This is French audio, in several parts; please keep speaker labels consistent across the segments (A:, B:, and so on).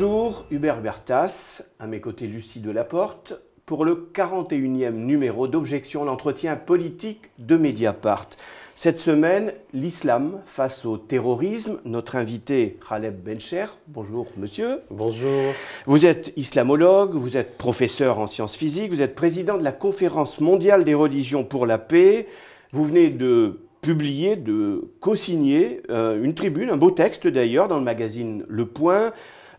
A: Bonjour, Hubert Hubertas, à mes côtés Lucie Delaporte, pour le 41e numéro d'Objection l'entretien politique de Mediapart. Cette semaine, l'islam face au terrorisme. Notre invité, Khaleb Bencher. Bonjour, monsieur. Bonjour. Vous êtes islamologue, vous êtes professeur en sciences physiques, vous êtes président de la Conférence mondiale des religions pour la paix. Vous venez de publier, de co-signer euh, une tribune, un beau texte d'ailleurs, dans le magazine Le Point,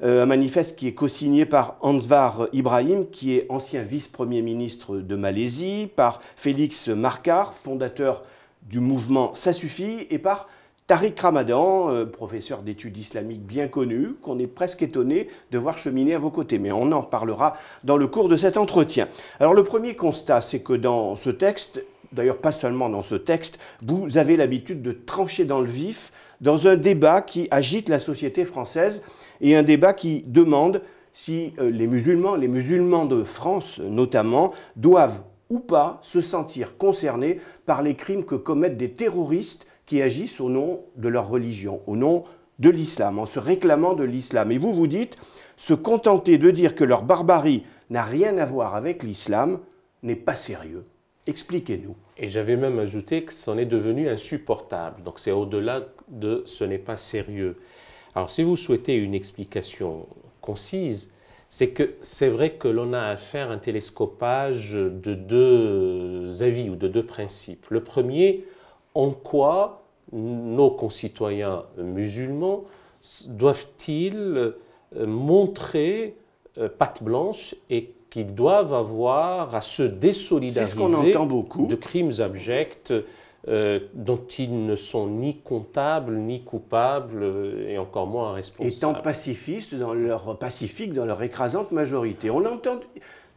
A: euh, un manifeste qui est co-signé par Anwar Ibrahim, qui est ancien vice-premier ministre de Malaisie, par Félix Marcar, fondateur du mouvement Ça suffit, et par Tariq Ramadan, euh, professeur d'études islamiques bien connu, qu'on est presque étonné de voir cheminer à vos côtés, mais on en parlera dans le cours de cet entretien. Alors le premier constat, c'est que dans ce texte, d'ailleurs pas seulement dans ce texte, vous avez l'habitude de trancher dans le vif dans un débat qui agite la société française et un débat qui demande si euh, les musulmans, les musulmans de France notamment, doivent ou pas se sentir concernés par les crimes que commettent des terroristes qui agissent au nom de leur religion, au nom de l'islam, en se réclamant de l'islam. Et vous vous dites, se contenter de dire que leur barbarie n'a rien à voir avec l'islam n'est pas sérieux. Expliquez-nous.
B: Et j'avais même ajouté que c'en est devenu insupportable. Donc c'est au-delà de ce n'est pas sérieux. Alors si vous souhaitez une explication concise, c'est que c'est vrai que l'on a à faire un télescopage de deux avis ou de deux principes. Le premier, en quoi nos concitoyens musulmans doivent-ils euh, montrer euh, patte blanche et qu'ils doivent avoir à se désolidariser de crimes abjects euh, dont ils ne sont ni comptables, ni coupables, euh, et encore moins responsables. Étant pacifistes, dans leur, pacifique dans leur écrasante majorité. On entend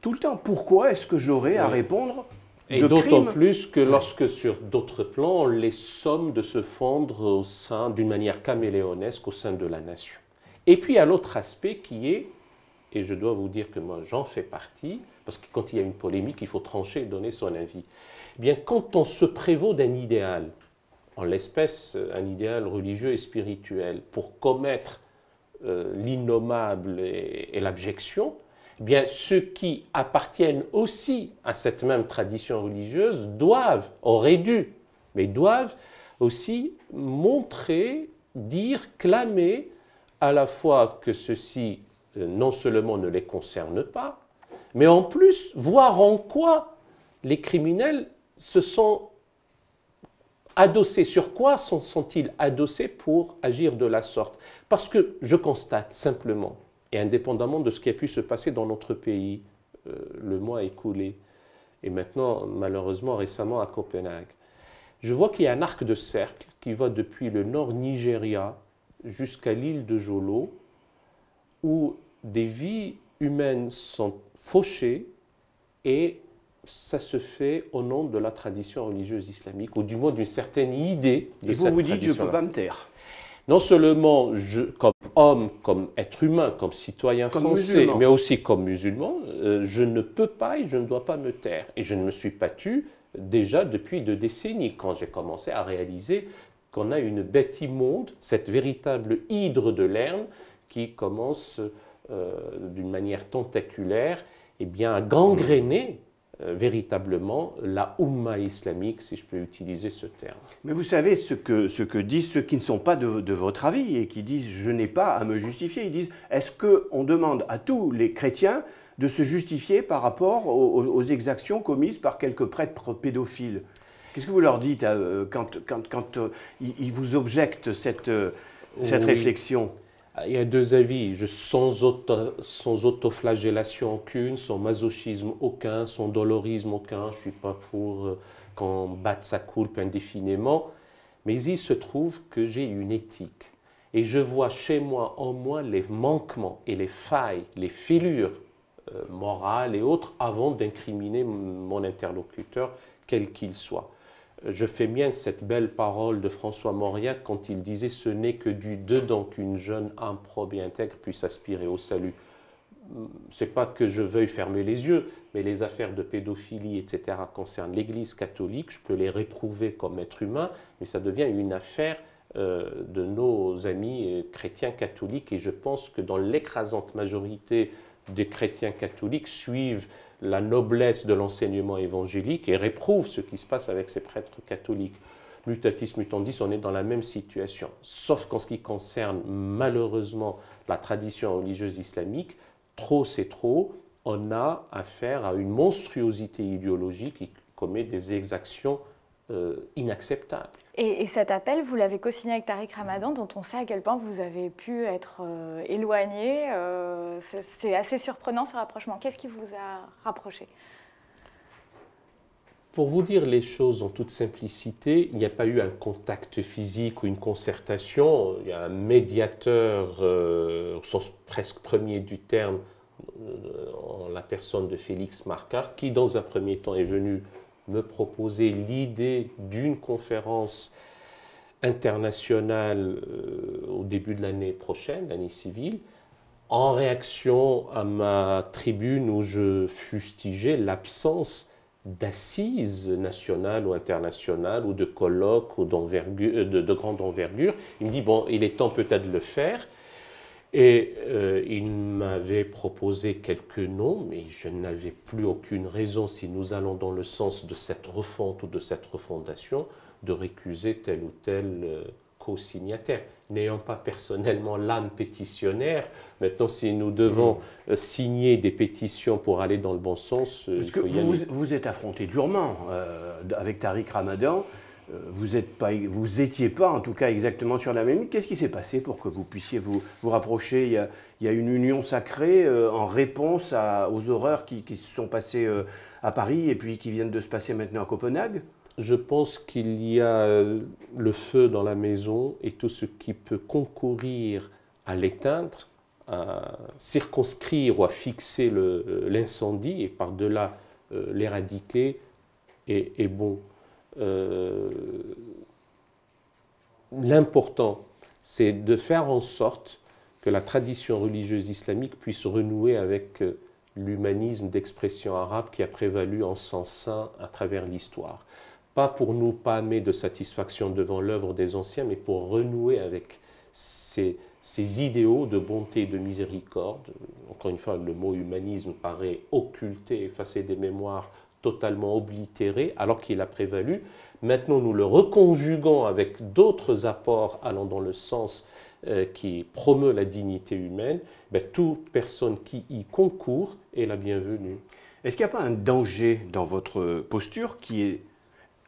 B: tout le temps pourquoi est-ce que j'aurais à répondre et d'autant plus que lorsque sur d'autres plans, on les somme de se fondre au sein d'une manière caméléonesque au sein de la nation. Et puis à l'autre aspect qui est, et je dois vous dire que moi j'en fais partie, parce que quand il y a une polémique, il faut trancher et donner son avis. Eh bien, quand on se prévaut d'un idéal, en l'espèce euh, un idéal religieux et spirituel, pour commettre euh, l'innommable et, l'abjection, eh bien, ceux qui appartiennent aussi à cette même tradition religieuse doivent, auraient dû, mais doivent aussi montrer, dire, clamer à la fois que ceci euh, non seulement ne les concerne pas, mais en plus voir en quoi les criminels se sont adossés, sur quoi sont-ils adossés pour agir de la sorte Parce que je constate simplement, et indépendamment de ce qui a pu se passer dans notre pays euh, le mois écoulé, et maintenant malheureusement récemment à Copenhague, je vois qu'il y a un arc de cercle qui va depuis le nord Nigeria jusqu'à l'île de Jolo, où des vies humaines sont fauchées et ça se fait au nom de la tradition religieuse islamique, ou du moins d'une certaine idée de Et vous vous dites, je ne peux pas me taire. Non seulement je, comme homme, comme être humain, comme citoyen français, mais aussi comme musulman, euh, je ne peux pas et je ne dois pas me taire. Et je ne me suis pas tu déjà depuis deux décennies, quand j'ai commencé à réaliser qu'on a une bête immonde, cette véritable hydre de l'herbe qui commence euh, d'une manière tentaculaire et eh bien, à gangréner euh, véritablement la Oumma islamique, si je peux utiliser ce terme.
A: Mais vous savez ce que, ce que disent ceux qui ne sont pas de, votre avis et qui disent je n'ai pas à me justifier. Ils disent est-ce qu'on demande à tous les chrétiens de se justifier par rapport aux, exactions commises par quelques prêtres pédophiles Qu'est-ce que vous leur dites euh, quand, quand, quand euh, ils, vous objectent cette,
B: cette réflexion il y a deux avis, sans, auto, sans autoflagellation aucune, sans masochisme aucun, sans dolorisme aucun, je ne suis pas pour euh, qu'on batte sa coupe indéfiniment, mais il se trouve que j'ai une éthique. Et je vois chez moi, en moi, les manquements et les failles, les filures euh, morales et autres avant d'incriminer mon interlocuteur, quel qu'il soit je fais mienne cette belle parole de François Mauriac quand il disait Ce n'est que du dedans qu'une jeune âme et intègre puisse aspirer au salut. C'est pas que je veuille fermer les yeux, mais les affaires de pédophilie, etc., concernent l'Église catholique. Je peux les réprouver comme être humain, mais ça devient une affaire euh, de nos amis euh, chrétiens catholiques. Et je pense que dans l'écrasante majorité des chrétiens catholiques suivent la noblesse de l'enseignement évangélique et réprouve ce qui se passe avec ces prêtres catholiques. Mutatis mutandis, on est dans la même situation. Sauf qu'en ce qui concerne malheureusement la tradition religieuse islamique, trop c'est trop, on a affaire à une monstruosité idéologique qui commet des exactions euh, inacceptables.
C: Et, cet appel, vous l'avez co-signé avec Tariq Ramadan, dont on sait à quel point vous avez pu être euh, éloigné. Euh, c'est assez surprenant ce rapprochement. Qu'est-ce qui vous a rapproché
B: Pour vous dire les choses en toute simplicité, il n'y a pas eu un contact physique ou une concertation. Il y a un médiateur, euh, au sens presque premier du terme, en la personne de Félix Marcard, qui dans un premier temps est venu me proposer l'idée d'une conférence internationale euh, au début de l'année prochaine, l'année civile, en réaction à ma tribune où je fustigeais l'absence d'assises nationales ou internationales ou de colloques ou euh, de, de grande envergure. Il me dit, bon, il est temps peut-être de le faire. Et euh, il m'avait proposé quelques noms, mais je n'avais plus aucune raison, si nous allons dans le sens de cette refonte ou de cette refondation, de récuser tel ou tel euh, co-signataire. N'ayant pas personnellement l'âme pétitionnaire, maintenant si nous devons mm-hmm. euh, signer des pétitions pour aller dans le bon sens... Parce que vous, vous, êtes affronté durement avec
A: Tariq Ramadan, euh, vous, n'étiez pas, étiez pas en tout cas exactement sur la même ligne. Qu'est-ce qui s'est passé pour que vous puissiez vous, rapprocher il y, a, une union sacrée euh, en réponse aux horreurs qui, se sont passées euh, à Paris et puis qui viennent de se passer maintenant à Copenhague
B: Je pense qu'il y a le feu dans la maison et tout ce qui peut concourir à l'éteindre, à circonscrire ou à fixer l'incendie et par-delà l'éradiquer est bon. Euh, l'important, c'est de faire en sorte que la tradition religieuse islamique puisse renouer avec euh, l'humanisme d'expression arabe qui a prévalu en sens saint à travers l'histoire. Pas pour nous pâmer de satisfaction devant l'œuvre des anciens, mais pour renouer avec ces, ces idéaux de bonté et de miséricorde. Encore une fois, le mot humanisme paraît occulté, effacé des mémoires totalement oblitéré alors qu'il a prévalu. Maintenant, nous le reconjuguons avec d'autres apports allant dans le sens euh, qui promeut la dignité humaine. Ben, toute personne qui y concourt est la bienvenue. Est-ce qu'il n'y a pas un danger dans votre posture qui est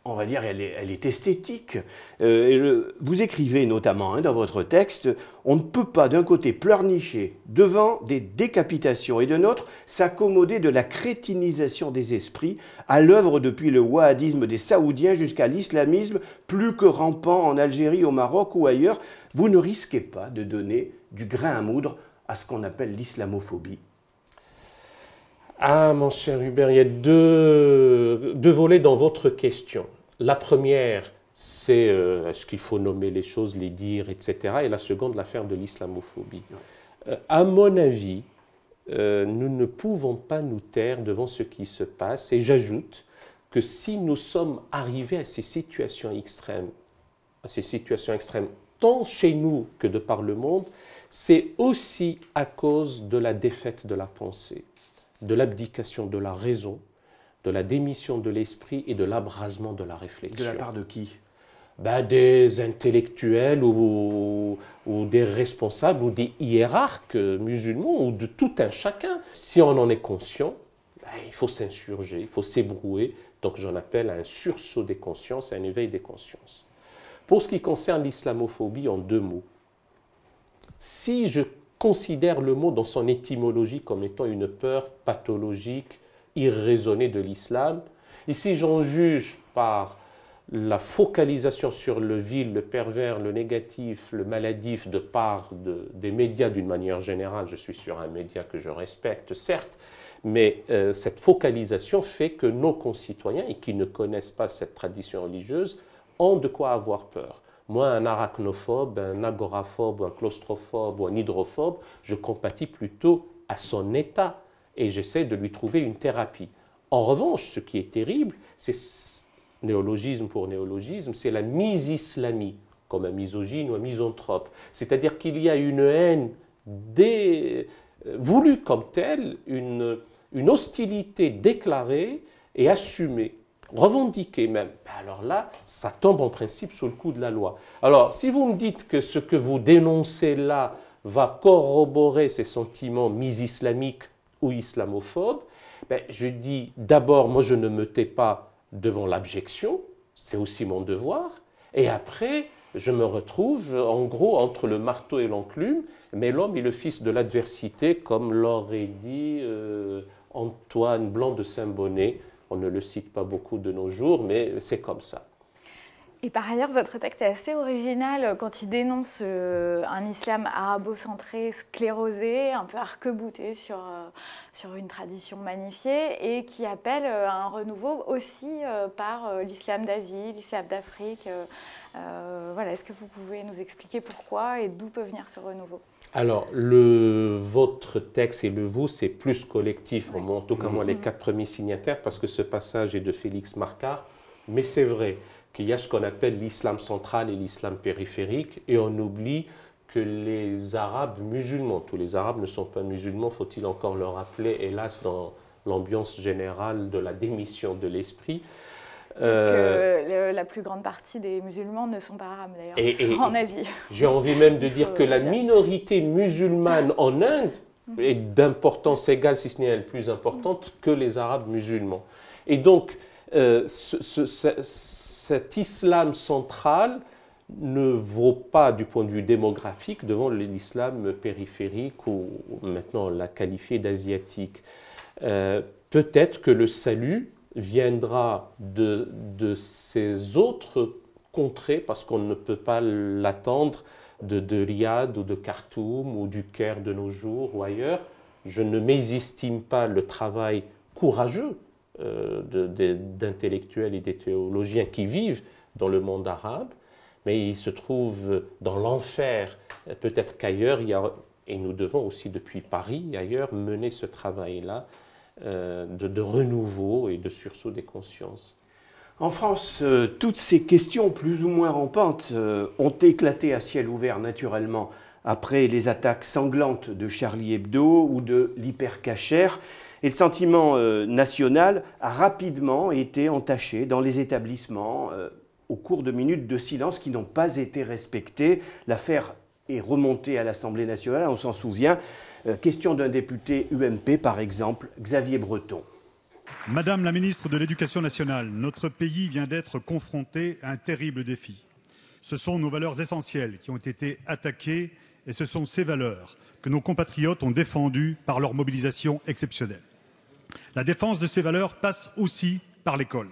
A: on va dire, elle est, esthétique. Euh, vous écrivez notamment hein, dans votre texte, on ne peut pas d'un côté pleurnicher devant des décapitations et de l'autre s'accommoder de la crétinisation des esprits à l'œuvre depuis le wahhabisme des Saoudiens jusqu'à l'islamisme plus que rampant en Algérie, au Maroc ou ailleurs. Vous ne risquez pas de donner du grain à moudre à ce qu'on appelle l'islamophobie.
B: Ah, mon cher Hubert, il y a deux, deux volets dans votre question. La première, c'est euh, ce qu'il faut nommer les choses, les dire, etc. Et la seconde, l'affaire de l'islamophobie. Euh, à mon avis, euh, nous ne pouvons pas nous taire devant ce qui se passe. Et j'ajoute que si nous sommes arrivés à ces situations extrêmes, à ces situations extrêmes, tant chez nous que de par le monde, c'est aussi à cause de la défaite de la pensée, de l'abdication de la raison, de la démission de l'esprit et de l'abrasement de la réflexion. De la part de qui ben, des intellectuels ou, des responsables ou des hiérarques musulmans ou de tout un chacun. Si on en est conscient, ben, il faut s'insurger, il faut s'ébrouer. Donc j'en appelle à un sursaut des consciences, un éveil des consciences. Pour ce qui concerne l'islamophobie, en deux mots, si je considère le mot dans son étymologie comme étant une peur pathologique, irraisonné de l'islam. Ici, j'en juge par la focalisation sur le vil, le pervers, le négatif, le maladif de part des médias d'une manière générale, je suis sur un média que je respecte, certes, mais euh, cette focalisation fait que nos concitoyens, et qui ne connaissent pas cette tradition religieuse, ont de quoi avoir peur. Moi, un arachnophobe, un agoraphobe, un claustrophobe ou un hydrophobe, je compatis plutôt à son état et j'essaie de lui trouver une thérapie. En revanche, ce qui est terrible, c'est néologisme pour néologisme, c'est la mise islamie comme un misogyne ou un misanthrope. C'est-à-dire qu'il y a une haine dé, euh, voulue comme telle, une, une hostilité déclarée et assumée revendiquée même, alors là, ça tombe en principe sous le coup de la loi. Alors, si vous me dites que ce que vous dénoncez là va corroborer ces sentiments mise islamiques ou islamophobe, ben, je dis d'abord, moi je ne me tais pas devant l'abjection, c'est aussi mon devoir, et après, je me retrouve en gros entre le marteau et l'enclume, mais l'homme est le fils de l'adversité, comme l'aurait dit euh, Antoine Blanc de Saint-Bonnet. On ne le cite pas beaucoup de nos jours, mais c'est comme
C: ça. Et par ailleurs, votre texte est assez original euh, quand il dénonce euh, un islam arabo-centré, sclérosé, un peu arquebouté sur, euh, sur une tradition magnifiée et qui appelle à un renouveau aussi par l'islam d'Asie, l'islam d'Afrique. voilà, Est-ce que vous pouvez nous expliquer pourquoi et d'où peut venir ce renouveau
B: alors, le, votre texte et le vous, c'est plus collectif, en tout cas, moi, les mhm. quatre premiers signataires, parce que ce passage est de Félix Marcard, mais c'est vrai il y a ce qu'on appelle l'islam central et l'islam périphérique, et on oublie que les Arabes musulmans, tous les Arabes ne sont pas musulmans, faut-il encore le rappeler, hélas, dans l'ambiance générale de la démission de l'esprit, que euh,
C: la plus grande partie des musulmans ne sont pas arabes d'ailleurs, en Asie. J'ai envie même de dire
B: que la minorité musulmane en Inde mhm. est d'importance égale, si ce n'est elle plus importante, que les arabes musulmans. Et donc, euh, ce, ce, cet islam central ne vaut pas du point de vue démographique devant l'islam périphérique ou maintenant on l'a qualifié d'asiatique. Euh, peut-être que le salut viendra de, ces autres contrées parce qu'on ne peut pas l'attendre de, de, Riyad ou de Khartoum ou du Caire de nos jours ou ailleurs. Je ne mésestime pas le travail courageux euh, d'intellectuels de, et des théologiens qui vivent dans le monde arabe, mais ils se trouvent dans l'enfer. Peut-être qu'ailleurs, il et nous devons aussi depuis Paris ailleurs mener ce travail-là euh, de, renouveau et de sursaut des consciences. En France,
A: euh, toutes ces questions plus ou moins rampantes ont éclaté à ciel ouvert naturellement après les attaques sanglantes de Charlie Hebdo ou de l'hypercachère. Et le sentiment euh, national a rapidement été entaché dans les établissements euh, au cours de minutes de silence qui n'ont pas été respectées. L'affaire est remontée à l'Assemblée nationale, on s'en souvient. Euh, question d'un député UMP, par exemple, Xavier Breton.
D: Madame la ministre de l'Éducation nationale, notre pays vient d'être confronté à un terrible défi. Ce sont nos valeurs essentielles qui ont été attaquées et ce sont ces valeurs que nos compatriotes ont défendu par leur mobilisation exceptionnelle. La défense de ces valeurs passe aussi par l'école.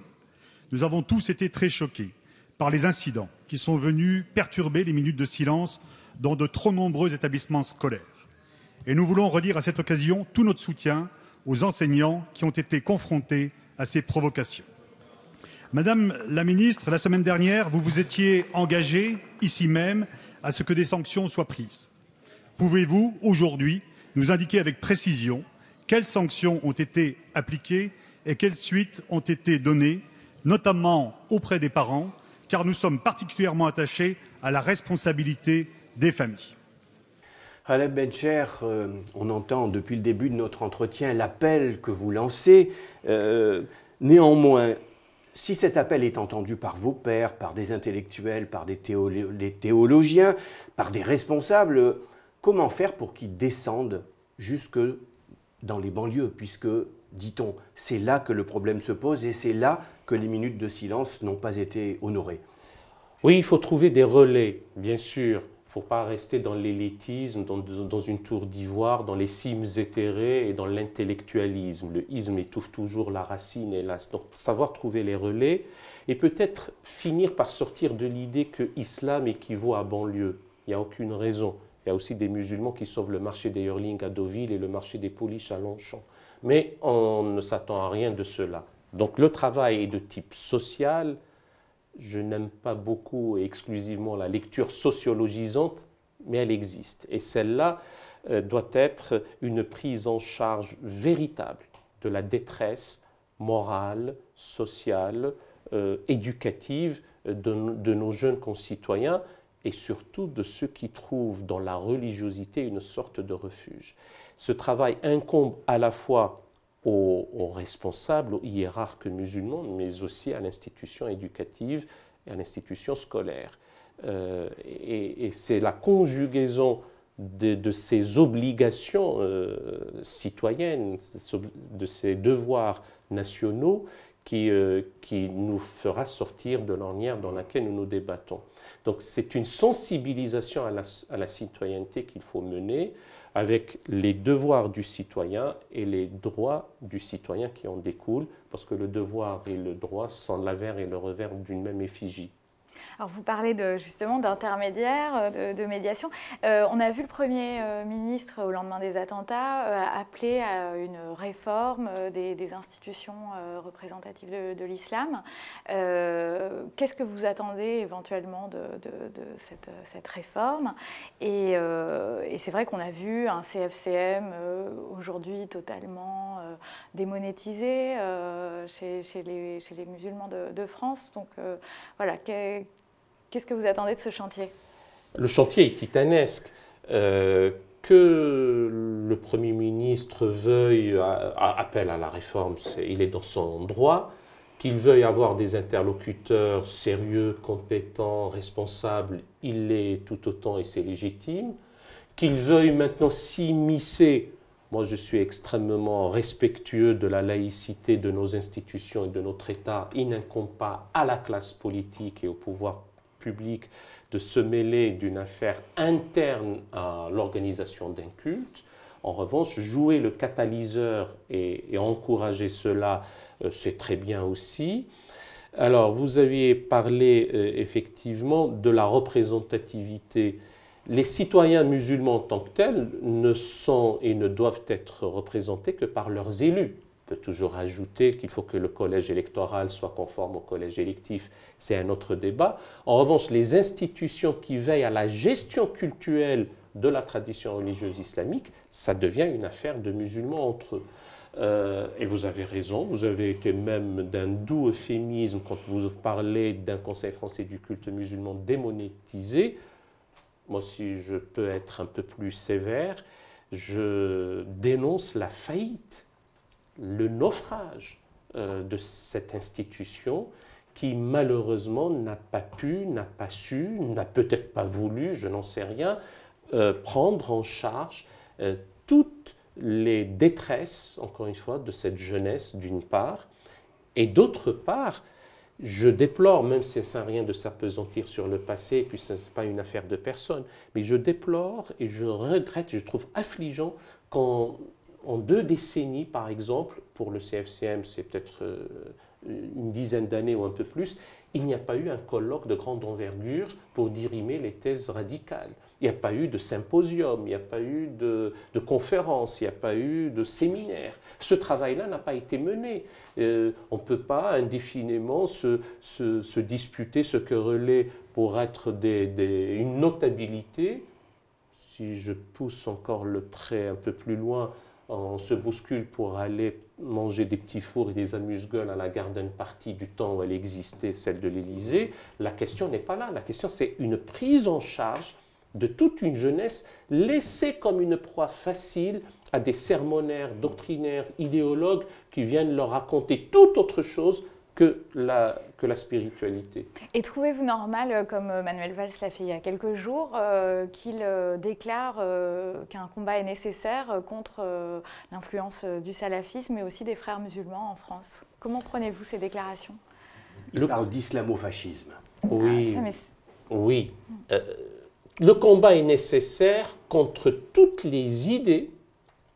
D: Nous avons tous été très choqués par les incidents qui sont venus perturber les minutes de silence dans de trop nombreux établissements scolaires. Et nous voulons redire à cette occasion tout notre soutien aux enseignants qui ont été confrontés à ces provocations. Madame la ministre, la semaine dernière, vous vous étiez engagée, ici même, à ce que des sanctions soient prises pouvez-vous aujourd'hui nous indiquer avec précision quelles sanctions ont été appliquées et quelles suites ont été données, notamment auprès des parents, car nous sommes particulièrement attachés à la responsabilité des familles
A: Alain Bencher, euh, on entend depuis le début de notre entretien l'appel que vous lancez. Euh, néanmoins, si cet appel est entendu par vos pères, par des intellectuels, par des théologiens, par des responsables, Comment faire pour qu'ils descendent jusque dans les banlieues, puisque, dit-on, c'est là que le problème se pose et c'est là que les minutes de silence n'ont pas
B: été honorées Oui, il faut trouver des relais, bien sûr. Il ne faut pas rester dans l'élitisme, dans, une tour d'ivoire, dans les cimes éthérées et dans l'intellectualisme. Le isme étouffe toujours la racine, hélas. Donc, savoir trouver les relais et peut-être finir par sortir de l'idée que islam équivaut à banlieue. Il n'y a aucune raison. Il y a aussi des musulmans qui sauvent le marché des Hurling à Deauville et le marché des Polish à Longchamp. Mais on ne s'attend à rien de cela. Donc le travail est de type social. Je n'aime pas beaucoup et exclusivement la lecture sociologisante, mais elle existe. Et celle-là euh, doit être une prise en charge véritable de la détresse morale, sociale, euh, éducative euh, de nos jeunes concitoyens et surtout de ceux qui trouvent dans la religiosité une sorte de refuge. Ce travail incombe à la fois aux, responsables, aux hiérarques musulmans, mais aussi à l'institution éducative et à l'institution scolaire. Euh, et, c'est la conjugaison de, ces obligations euh, citoyennes, de ces devoirs nationaux euh, qui, nous fera sortir de l'ornière dans laquelle nous nous débattons. Donc c'est une sensibilisation à la, à la citoyenneté qu'il faut mener avec les devoirs du citoyen et les droits du citoyen qui en découlent, parce que le devoir et le droit sont l'avers et le revers d'une même effigie.
C: Alors vous parlez de, justement d'intermédiaires, euh, de, médiation. Euh, on a vu le Premier euh, ministre au lendemain des attentats appeler à une réforme des, institutions représentatives de, l'islam. Qu'est-ce que vous attendez éventuellement de, cette, réforme et c'est vrai qu'on a vu un CFCM aujourd'hui totalement euh, démonétisé euh, chez, les, musulmans de, France. Donc euh, voilà, qu'est-ce que vous attendez de ce chantier
B: Le chantier est titanesque. que le Premier ministre veuille, appeler à la réforme, il est dans son droit. Qu'il veuille avoir des interlocuteurs sérieux, compétents, responsables, il l'est tout autant et c'est légitime. Qu'il veuille maintenant s'immiscer moi, je suis extrêmement respectueux de la laïcité de nos institutions et de notre État. Il n'incombe pas à la classe politique et au pouvoir public de se mêler d'une affaire interne à l'organisation d'un culte. En revanche, jouer le catalyseur et, encourager cela, euh, c'est très bien aussi. Alors, vous aviez parlé euh, effectivement de la représentativité les citoyens musulmans en tant que tels ne sont et ne doivent être représentés que par leurs élus. On peut toujours ajouter qu'il faut que le collège électoral soit conforme au collège électif, c'est un autre débat. En revanche, les institutions qui veillent à la gestion culturelle de la tradition religieuse islamique, ça devient une affaire de musulmans entre eux. Euh, et vous avez raison, vous avez été même d'un doux euphémisme quand vous parlez d'un Conseil français du culte musulman démonétisé moi si je peux être un peu plus sévère, je dénonce la faillite, le naufrage euh, de cette institution qui malheureusement n'a pas pu, n'a pas su, n'a peut-être pas voulu, je n'en sais rien, euh, prendre en charge euh, toutes les détresses, encore une fois, de cette jeunesse d'une part, et d'autre part, je déplore, même si ça rien de s'apesantir sur le passé, puis ce n'est pas une affaire de personne, mais je déplore et je regrette, je trouve affligeant qu'en deux décennies, par exemple, pour le CFCM, c'est peut-être euh, une dizaine d'années ou un peu plus, il n'y a pas eu un colloque de grande envergure pour dirimer les thèses radicales. Il n'y a pas eu de symposium, il n'y a pas eu de, conférence, il n'y a pas eu de séminaire. Ce travail-là n'a pas été mené. Euh, on ne peut pas indéfiniment se, se, se, disputer, se pour être des, une notabilité. Si je pousse encore le trait un peu plus loin, on se bouscule pour aller manger des petits fours et des amuse-gueules à la garden party du temps où elle existait, celle de l'Élysée. La question n'est pas là. La question, c'est une prise en charge de toute une jeunesse laissée comme une proie facile à des sermonnaires, doctrinaires, idéologues qui viennent leur raconter toute autre chose que la, que la spiritualité.
C: Et trouvez-vous normal, euh, comme euh, Manuel Valls l'a fait il y a quelques jours, euh, qu'il déclare qu'un combat est nécessaire contre l'influence du salafisme et aussi des frères musulmans en France Comment prenez-vous ces déclarations
B: Il Le... parle d'islamofascisme. Oui. Ah, oui le combat est nécessaire contre toutes les idées,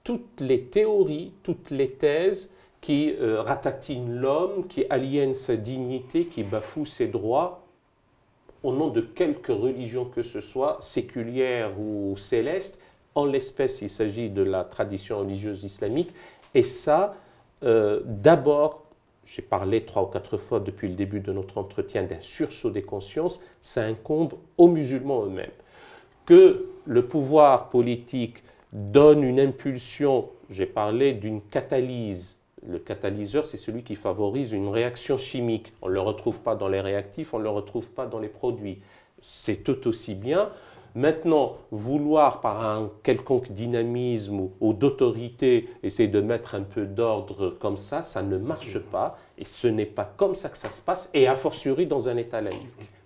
B: toutes les théories, toutes les thèses qui euh, ratatinent l'homme, qui aliènent sa dignité, qui bafouent ses droits, au nom de quelque religion que ce soit, séculière ou céleste. En l'espèce, il s'agit de la tradition religieuse islamique. Et ça, euh, d'abord, j'ai parlé trois ou quatre fois depuis le début de notre entretien d'un sursaut des consciences, ça incombe aux musulmans eux-mêmes que le pouvoir politique donne une impulsion, j'ai parlé d'une catalyse. Le catalyseur, c'est celui qui favorise une réaction chimique. On ne le retrouve pas dans les réactifs, on ne le retrouve pas dans les produits. C'est tout aussi bien. Maintenant, vouloir par un quelconque dynamisme ou, d'autorité essayer de mettre un peu d'ordre comme ça, ça ne marche pas. Et ce n'est pas comme ça que ça se passe, et a fortiori dans un
A: État laïque.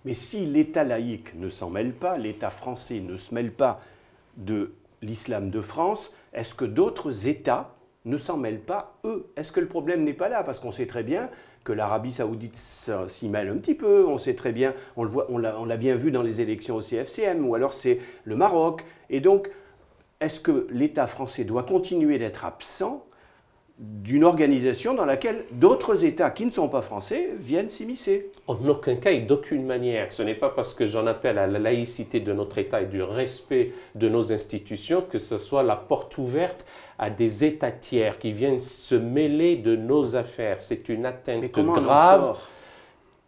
A: Mais si l'État laïque ne s'en mêle pas, l'État français ne se mêle pas de l'islam de France, est-ce que d'autres États ne s'en mêlent pas, eux Est-ce que le problème n'est pas là Parce qu'on sait très bien que l'Arabie saoudite s'y mêle un petit peu, on sait très bien, on, l'a bien vu dans les élections au CFCM, ou alors c'est le Maroc. Et donc, est-ce que l'État français doit continuer d'être absent d'une
B: organisation dans laquelle d'autres États qui ne sont pas français viennent s'immiscer. En aucun cas et d'aucune manière. Ce n'est pas parce que j'en appelle à la laïcité de notre État et du respect de nos institutions que ce soit la porte ouverte à des États tiers qui viennent se mêler de nos affaires. C'est une atteinte grave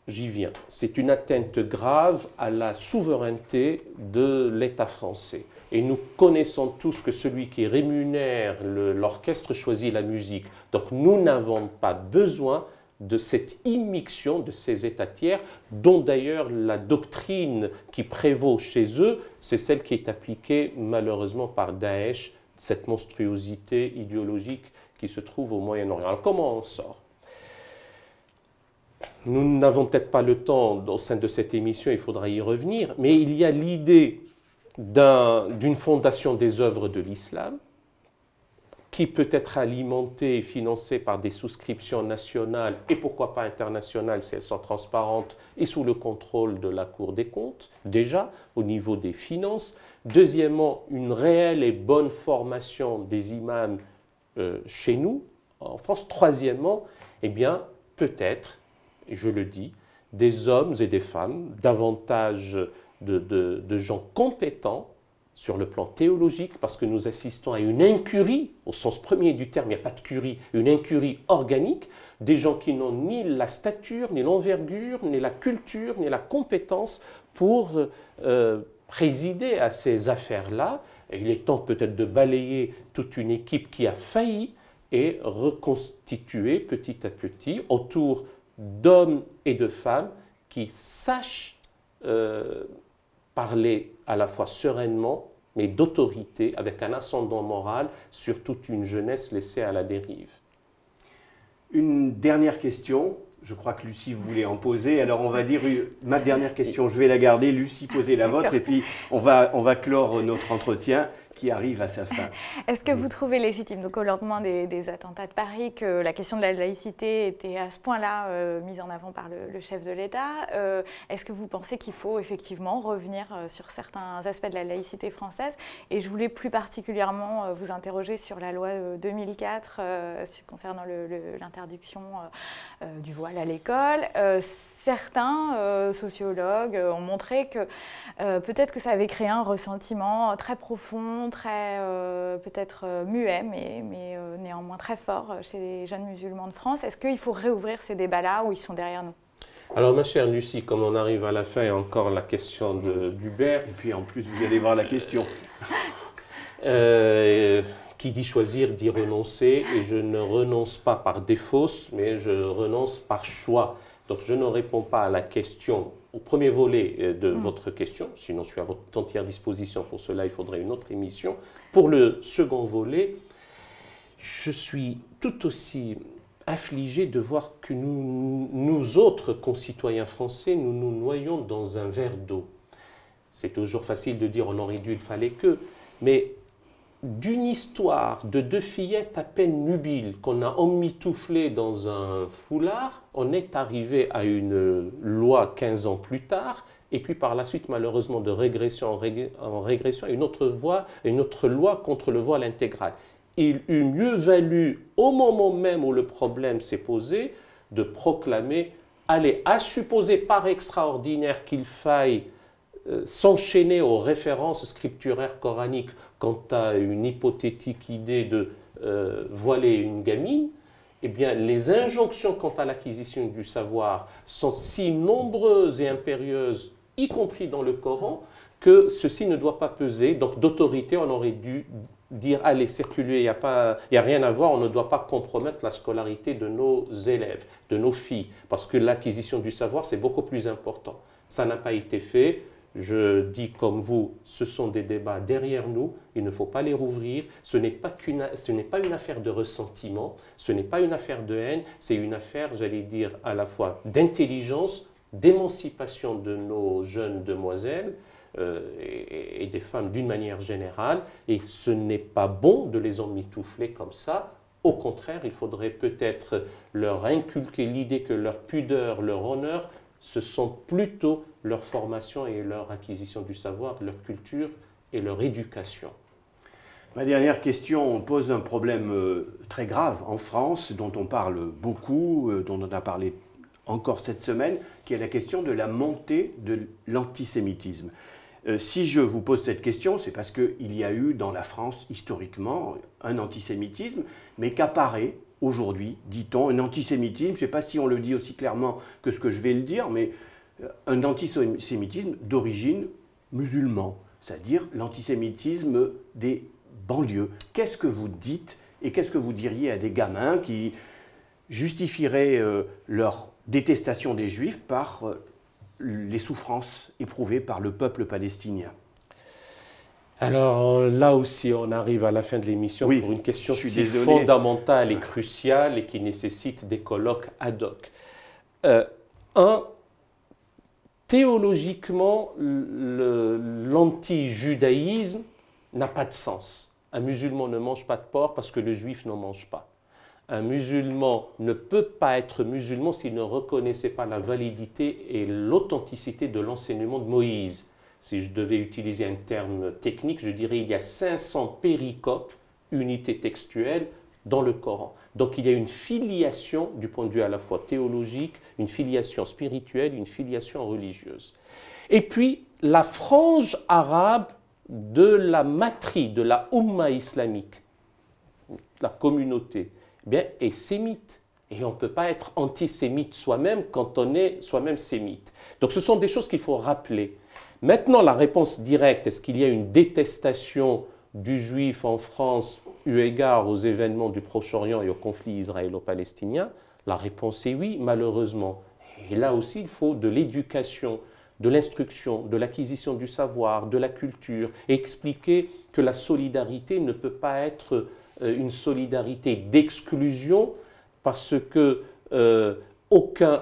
B: J'y viens. C'est une atteinte grave à la souveraineté de l'État français. Et nous connaissons tous que celui qui rémunère l'orchestre choisit la musique. Donc nous n'avons pas besoin de cette immixtion de ces États tiers, dont d'ailleurs la doctrine qui prévaut chez eux, c'est celle qui est appliquée malheureusement par Daesh, cette monstruosité idéologique qui se trouve au Moyen-Orient. Alors comment on sort nous n'avons peut-être pas le temps au sein de cette émission, il faudra y revenir, mais il y a l'idée d'une fondation des œuvres de l'islam qui peut être alimentée et financée par des souscriptions nationales et pourquoi pas internationales si elles sont transparentes et sous le contrôle de la Cour des comptes, déjà au niveau des finances. Deuxièmement, une réelle et bonne formation des imams euh, chez nous, en France. Troisièmement, eh bien, peut-être je le dis, des hommes et des femmes, davantage de, gens compétents sur le plan théologique, parce que nous assistons à une incurie, au sens premier du terme, il n'y a pas de curie, une incurie organique, des gens qui n'ont ni la stature, ni l'envergure, ni la culture, ni la compétence pour euh, présider à ces affaires-là. il est temps peut-être de balayer toute une équipe qui a failli et reconstituer petit à petit autour d'hommes et de femmes qui sachent euh, parler à la fois sereinement, mais d'autorité, avec un ascendant moral sur toute une jeunesse laissée à la dérive.
A: Une dernière question. Je crois que Lucie voulait en poser. Alors on va dire ma dernière question. Je vais la garder. Lucie, posez la vôtre. Et puis on va clore notre entretien qui arrive à sa fin.
C: Est-ce que mm. vous trouvez légitime, donc au lendemain des, attentats de Paris, que la question de la laïcité était à ce point-là euh, mise en avant par le, chef de l'État euh, Est-ce que vous pensez qu'il faut effectivement revenir euh, sur certains aspects de la laïcité française Et je voulais plus particulièrement vous interroger sur la loi 2004 concernant l'interdiction du voile à l'école. certains sociologues ont montré que peut-être que ça avait créé un ressentiment très profond très euh, peut-être euh, muet, mais, mais euh, néanmoins très fort chez les jeunes musulmans de France. Est-ce qu'il faut réouvrir ces débats-là où ils sont derrière nous
B: alors, ma chère Lucie, comme on arrive à la fin, encore la question d'Hubert. Et puis, en plus, vous allez voir la question. qui dit choisir dit renoncer, et je ne renonce pas par défausse, mais je renonce par choix. Donc je ne réponds pas à la question, au premier volet euh, de mm. votre question, sinon je suis à votre entière disposition. Pour cela, il faudrait une autre émission. Pour le second volet, je suis tout aussi affligé de voir que nous, nous autres concitoyens français, nous nous noyons dans un verre d'eau. C'est toujours facile de dire on aurait dû, il fallait que, mais d'une histoire de deux fillettes à peine nubiles qu'on a emmitouflées dans un foulard, on est arrivé à une loi 15 ans plus tard, et puis par la suite, malheureusement, de régression en, régression, une autre, voie, une autre loi contre le voile intégral. Il eût mieux valu, au moment même où le problème s'est posé, de proclamer, allez, à supposer par extraordinaire qu'il faille euh, s'enchaîner aux références scripturaires coraniques quant à une hypothétique idée de euh, voiler une gamine, eh bien, les injonctions quant à l'acquisition du savoir sont si nombreuses et impérieuses, y compris dans le Coran, que ceci ne doit pas peser. Donc, d'autorité, on aurait dû dire allez circuler, il n'y a rien à voir, on ne doit pas compromettre la scolarité de nos élèves, de nos filles, parce que l'acquisition du savoir, c'est beaucoup plus important. Ça n'a pas été fait. Je dis comme vous, ce sont des débats derrière nous, il ne faut pas les rouvrir. Ce n'est pas, une affaire de ressentiment, ce n'est pas une affaire de haine, c'est une affaire, j'allais dire, à la fois d'intelligence, d'émancipation de nos jeunes demoiselles, euh, et, des femmes d'une manière générale. Et ce n'est pas bon de les emmitoufler comme ça. Au contraire, il faudrait peut-être leur inculquer l'idée que leur pudeur, leur honneur, ce sont plutôt leur formation et leur acquisition du savoir, leur culture et leur éducation.
A: Ma dernière question pose un problème euh, très grave en France, dont on parle beaucoup, euh, dont on a parlé encore cette semaine, qui est la question de la montée de l'antisémitisme. Euh, si je vous pose cette question, c'est parce qu'il y a eu dans la France historiquement un antisémitisme, mais qu'apparaît aujourd'hui, dit-on, un antisémitisme, je ne sais pas si on le dit aussi clairement que ce que je vais le dire, mais euh, un antisémitisme d'origine
B: musulman,
A: c'est-à-dire l'antisémitisme des banlieues. Qu'est-ce que vous dites et qu'est-ce que vous diriez à des gamins qui justifieraient euh, leur détestation des juifs par euh, les souffrances éprouvées par le peuple palestinien
B: alors là aussi, on arrive à la fin de l'émission pour une question si fondamentale et ah. cruciale et qui nécessite des colloques ad hoc. un, théologiquement, l'anti-judaïsme n'a pas de sens. Un musulman ne mange pas de porc parce que le juif n'en mange pas. Un musulman ne peut pas être musulman s'il ne reconnaissait pas la validité et l'authenticité de l'enseignement de Moïse. Si je devais utiliser un terme technique, je dirais il y a 500 péricopes, unités textuelles, dans le Coran. Donc il y a une filiation du point de vue à la fois théologique, une filiation spirituelle, une filiation religieuse. Et puis la frange arabe de la matrie, de la Ummah islamique, la communauté, eh bien, est sémite. Et on ne peut pas être antisémite soi-même quand on est soi-même sémite. Donc ce sont des choses qu'il faut rappeler. Maintenant, la réponse directe, est-ce qu'il y a une détestation du juif en France eu égard aux événements du Proche-Orient et au conflit israélo-palestinien La réponse est oui, malheureusement. Et là aussi, il faut de l'éducation, de l'instruction, de l'acquisition du savoir, de la culture, expliquer que la solidarité ne peut pas être euh, une solidarité d'exclusion, parce que euh,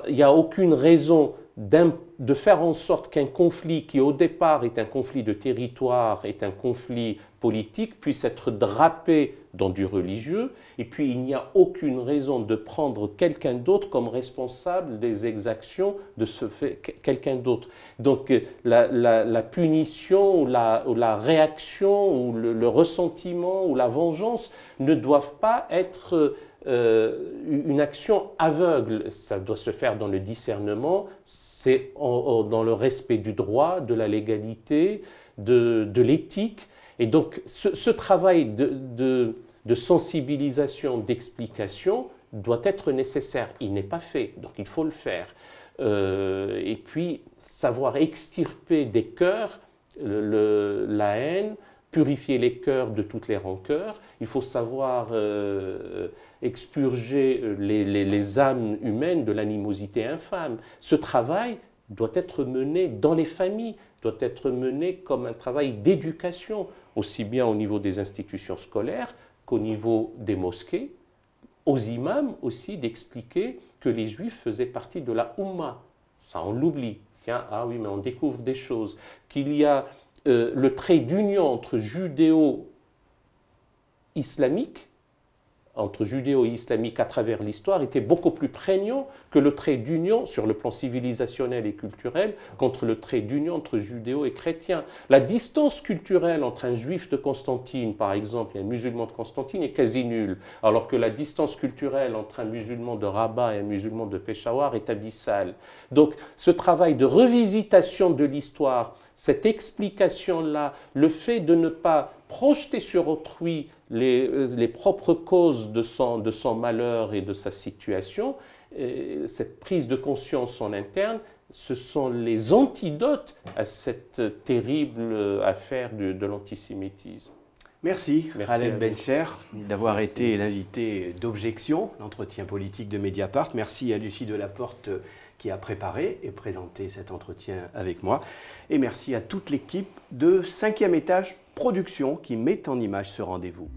B: il n'y a aucune raison de faire en sorte qu'un conflit qui au départ est un conflit de territoire, est un conflit politique, puisse être drapé dans du religieux, et puis il n'y a aucune raison de prendre quelqu'un d'autre comme responsable des exactions de ce fait, quelqu'un d'autre. Donc euh, la, punition ou la, réaction ou le ressentiment ou la vengeance ne doivent pas être euh, euh, une action aveugle, ça doit se faire dans le discernement, c'est dans le respect du droit, de la légalité, de, l'éthique. Et donc ce, travail de, sensibilisation, d'explication, doit être nécessaire. Il n'est pas fait, donc il faut le faire. Euh, et puis savoir extirper des cœurs la haine, purifier les cœurs de toutes les rancœurs, il faut savoir euh, euh, expurger euh, les, âmes humaines de l'animosité infâme. Ce travail doit être mené dans les familles, doit être mené comme un travail d'éducation, aussi bien au niveau des institutions scolaires qu'au niveau des mosquées, aux imams aussi d'expliquer que les juifs faisaient partie de la Ummah. Ça, on l'oublie. Tiens, ah oui, mais on découvre des choses. Qu'il y a euh, le trait d'union entre judéo-islamique entre judéo-islamique à travers l'histoire était beaucoup plus prégnant que le trait d'union sur le plan civilisationnel et culturel contre le trait d'union entre judéo et chrétien. La distance culturelle entre un juif de Constantine, par exemple, et un musulman de Constantine est quasi nulle, alors que la distance culturelle entre un musulman de Rabat et un musulman de Peshawar est abyssale. Donc ce travail de revisitation de l'histoire, cette explication-là, le fait de ne pas projeter sur autrui euh, les, propres causes de son, de son, malheur et de sa situation, cette prise de conscience en interne, ce sont les antidotes à cette terrible affaire de, l'antisémitisme. Merci, Merci Alain
A: Bencher, d'avoir été l'invité d'Objection, l'entretien politique de Mediapart. Merci à Lucie Delaporte euh, qui a préparé et présenté cet entretien avec moi. Et merci à toute l'équipe de 5e étage Production qui met en image ce rendez-vous.